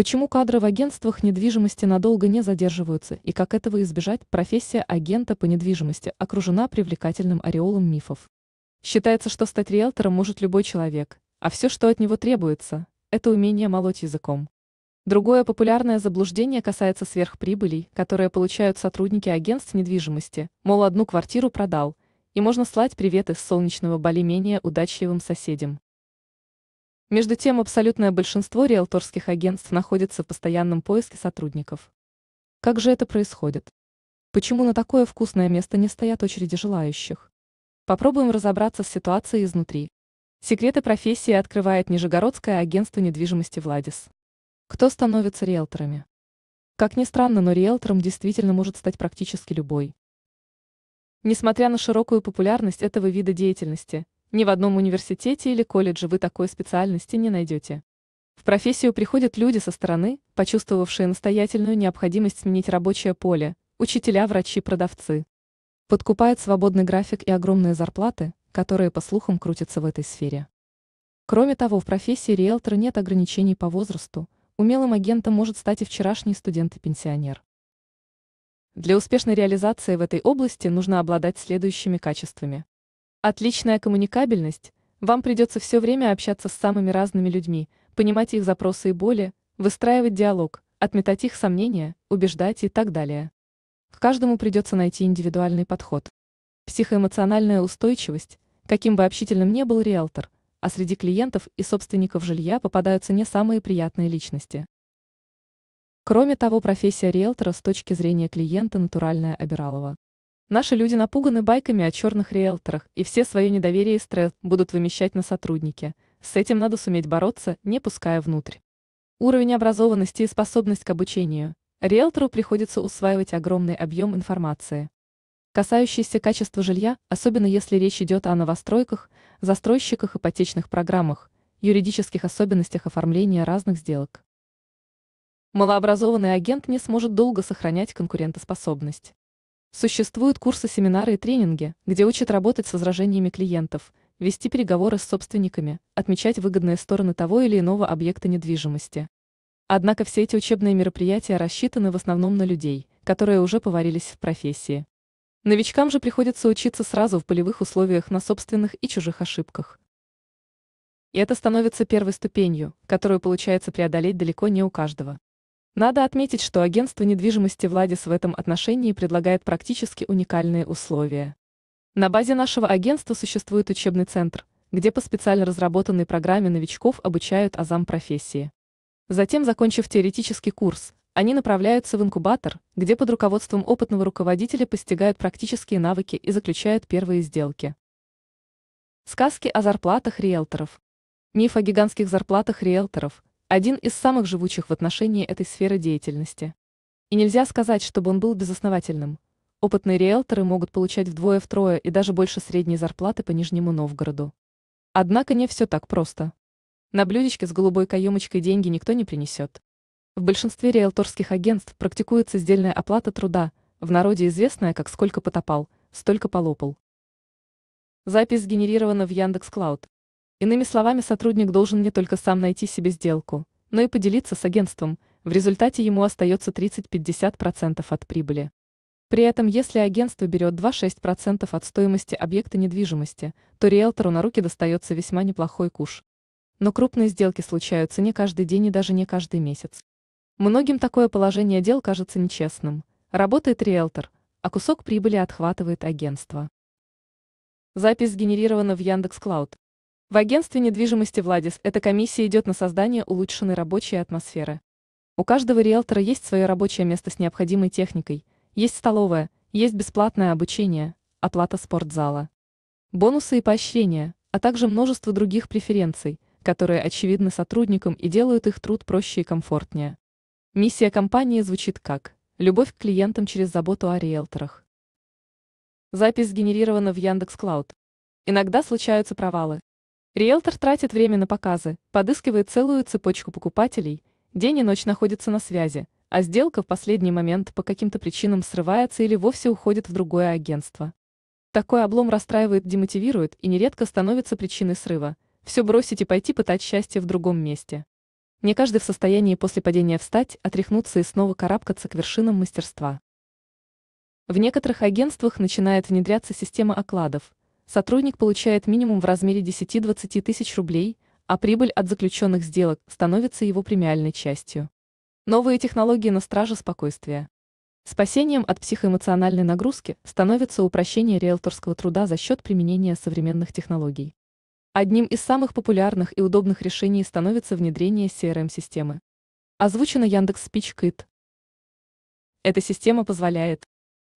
Почему кадры в агентствах недвижимости надолго не задерживаются и как этого избежать, профессия агента по недвижимости окружена привлекательным ореолом мифов. Считается, что стать риэлтором может любой человек, а все, что от него требуется, это умение молоть языком. Другое популярное заблуждение касается сверхприбылей, которые получают сотрудники агентств недвижимости, мол, одну квартиру продал, и можно слать приветы с солнечного более-менее удачливым соседям. Между тем, абсолютное большинство риэлторских агентств находится в постоянном поиске сотрудников. Как же это происходит? Почему на такое вкусное место не стоят очереди желающих? Попробуем разобраться с ситуацией изнутри. Секреты профессии открывает Нижегородское агентство недвижимости «Владис». Кто становится риэлторами? Как ни странно, но риэлтором действительно может стать практически любой. Несмотря на широкую популярность этого вида деятельности, ни в одном университете или колледже вы такой специальности не найдете. В профессию приходят люди со стороны, почувствовавшие настоятельную необходимость сменить рабочее поле, учителя, врачи, продавцы. Подкупает свободный график и огромные зарплаты, которые, по слухам, крутятся в этой сфере. Кроме того, в профессии риэлтора нет ограничений по возрасту, умелым агентом может стать и вчерашний студент и пенсионер. Для успешной реализации в этой области нужно обладать следующими качествами. Отличная коммуникабельность. Вам придется все время общаться с самыми разными людьми, понимать их запросы и боли, выстраивать диалог, отметать их сомнения, убеждать и так далее. К каждому придется найти индивидуальный подход. Психоэмоциональная устойчивость, каким бы общительным ни был риэлтор, а среди клиентов и собственников жилья попадаются не самые приятные личности. Кроме того, профессия риэлтора с точки зрения клиента натуральная обиралова. Наши люди напуганы байками о черных риэлторах, и все свое недоверие и стресс будут вымещать на сотруднике. С этим надо суметь бороться, не пуская внутрь. Уровень образованности и способность к обучению. Риэлтору приходится усваивать огромный объем информации. Касающийся качества жилья, особенно если речь идет о новостройках, застройщиках, ипотечных программах, юридических особенностях оформления разных сделок. Малообразованный агент не сможет долго сохранять конкурентоспособность. Существуют курсы, семинары и тренинги, где учат работать с возражениями клиентов, вести переговоры с собственниками, отмечать выгодные стороны того или иного объекта недвижимости. Однако все эти учебные мероприятия рассчитаны в основном на людей, которые уже поварились в профессии. Новичкам же приходится учиться сразу в полевых условиях на собственных и чужих ошибках. И это становится первой ступенью, которую получается преодолеть далеко не у каждого. Надо отметить, что агентство недвижимости «Владис» в этом отношении предлагает практически уникальные условия. На базе нашего агентства существует учебный центр, где по специально разработанной программе новичков обучают азам профессии. Затем, закончив теоретический курс, они направляются в инкубатор, где под руководством опытного руководителя постигают практические навыки и заключают первые сделки. Сказки о зарплатах риэлторов. Миф о гигантских зарплатах риэлторов, один из самых живучих в отношении этой сферы деятельности. И нельзя сказать, чтобы он был безосновательным. Опытные риэлторы могут получать вдвое-втрое и даже больше средней зарплаты по Нижнему Новгороду. Однако не все так просто. На блюдечке с голубой каемочкой деньги никто не принесет. В большинстве риэлторских агентств практикуется сдельная оплата труда, в народе известная как «сколько потопал, столько полопал». Запись сгенерирована в Яндекс.Клауд. Иными словами, сотрудник должен не только сам найти себе сделку, но и поделиться с агентством, в результате ему остается 30-50% от прибыли. При этом, если агентство берет 2-6% от стоимости объекта недвижимости, то риэлтору на руки достается весьма неплохой куш. Но крупные сделки случаются не каждый день и даже не каждый месяц. Многим такое положение дел кажется нечестным. Работает риэлтор, а кусок прибыли отхватывает агентство. Запись сгенерирована в Яндекс.Клауд. В агентстве недвижимости «Владис» эта комиссия идет на создание улучшенной рабочей атмосферы. У каждого риэлтора есть свое рабочее место с необходимой техникой, есть столовая, есть бесплатное обучение, оплата спортзала. Бонусы и поощрения, а также множество других преференций, которые очевидны сотрудникам и делают их труд проще и комфортнее. Миссия компании звучит как «Любовь к клиентам через заботу о риэлторах». Запись сгенерирована в Яндекс.Клауд. Иногда случаются провалы, Риэлтор тратит время на показы, подыскивает целую цепочку покупателей, день и ночь находится на связи, а сделка в последний момент по каким-то причинам срывается или вовсе уходит в другое агентство. Такой облом расстраивает, демотивирует и нередко становится причиной срыва. Все бросить и пойти пытать счастье в другом месте. Не каждый в состоянии после падения встать, отряхнуться и снова карабкаться к вершинам мастерства. В некоторых агентствах начинает внедряться система окладов, сотрудник получает минимум в размере 10-20 тысяч рублей, а прибыль от заключенных сделок становится его премиальной частью. Новые технологии на страже спокойствия. Спасением от психоэмоциональной нагрузки становится упрощение риэлторского труда за счет применения современных технологий. Одним из самых популярных и удобных решений становится внедрение CRM-системы. Эм Озвучено Яндекс Спичкит. Эта система позволяет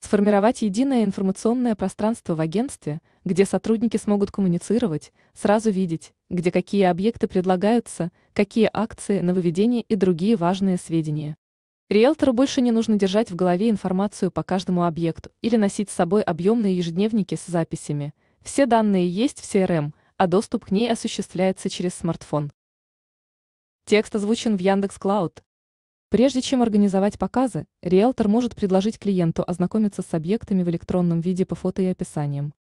Сформировать единое информационное пространство в агентстве, где сотрудники смогут коммуницировать, сразу видеть, где какие объекты предлагаются, какие акции на выведение и другие важные сведения. Риэлтору больше не нужно держать в голове информацию по каждому объекту или носить с собой объемные ежедневники с записями. Все данные есть в CRM, эм, а доступ к ней осуществляется через смартфон. Текст озвучен в Яндекс.Клауд. Прежде чем организовать показы, риэлтор может предложить клиенту ознакомиться с объектами в электронном виде по фото и описаниям.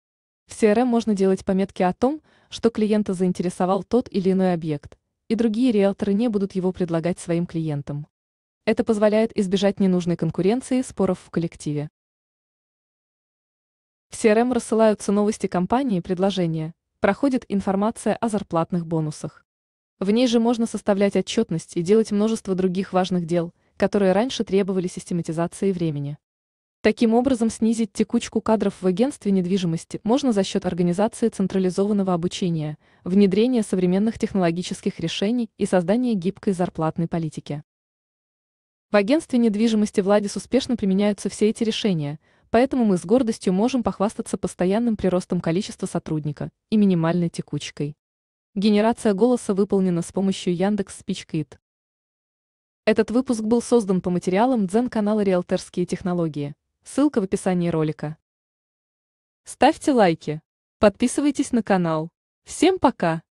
В CRM эм можно делать пометки о том, что клиента заинтересовал тот или иной объект, и другие риэлторы не будут его предлагать своим клиентам. Это позволяет избежать ненужной конкуренции и споров в коллективе. В CRM эм рассылаются новости компании и предложения, проходит информация о зарплатных бонусах. В ней же можно составлять отчетность и делать множество других важных дел, которые раньше требовали систематизации времени. Таким образом, снизить текучку кадров в агентстве недвижимости можно за счет организации централизованного обучения, внедрения современных технологических решений и создания гибкой зарплатной политики. В агентстве недвижимости Владис успешно применяются все эти решения, поэтому мы с гордостью можем похвастаться постоянным приростом количества сотрудника и минимальной текучкой. Генерация голоса выполнена с помощью Яндекс Спичкит. Этот выпуск был создан по материалам Дзен-канала «Риэлторские технологии». Ссылка в описании ролика. Ставьте лайки. Подписывайтесь на канал. Всем пока!